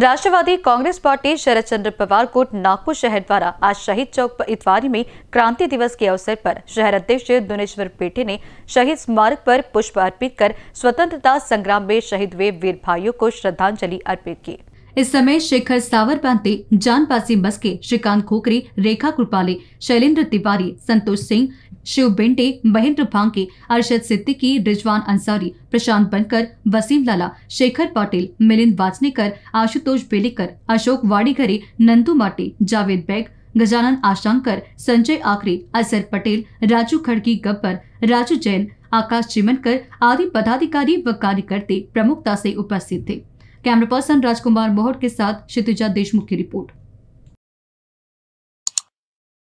राष्ट्रवादी Congress Party Sharad Chandra Pawar को नागपुर शहर द्वारा आज शहीद चौक इतवारी में क्रांति दिवस के अवसर पर शहर अध्यक्ष दुनेश्वर पेटे ने शहीद स्मारक पर पुष्प अर्पित कर स्वतंत्रता संग्राम में शहीद हुए वीर भाइयों को श्रद्धांजलि अर्पित की इस समय शेखर पांते जान पासी मस्के श्रीकांत खोकरी रेखा कृपाले शैलेन्द्र तिवारी संतोष सिंह शिव बेंटे महेंद्र भांके अरशद सिद्दीकी रिजवान अंसारी प्रशांत बनकर वसीम लाला शेखर पाटिल मिलिंद वाजनेकर आशुतोष बेलेकर अशोक वाड़ीघरे नंदू माटे जावेद बेग गजानन आशंकर संजय आकरे असर पटेल राजू खड़गी गब्बर राजू जैन आकाश चिमनकर आदि पदाधिकारी व कार्यकर्ता प्रमुखता से उपस्थित थे कैमरा पर्सन राजकुमार मोहट के साथ क्षितिजा देशमुख की रिपोर्ट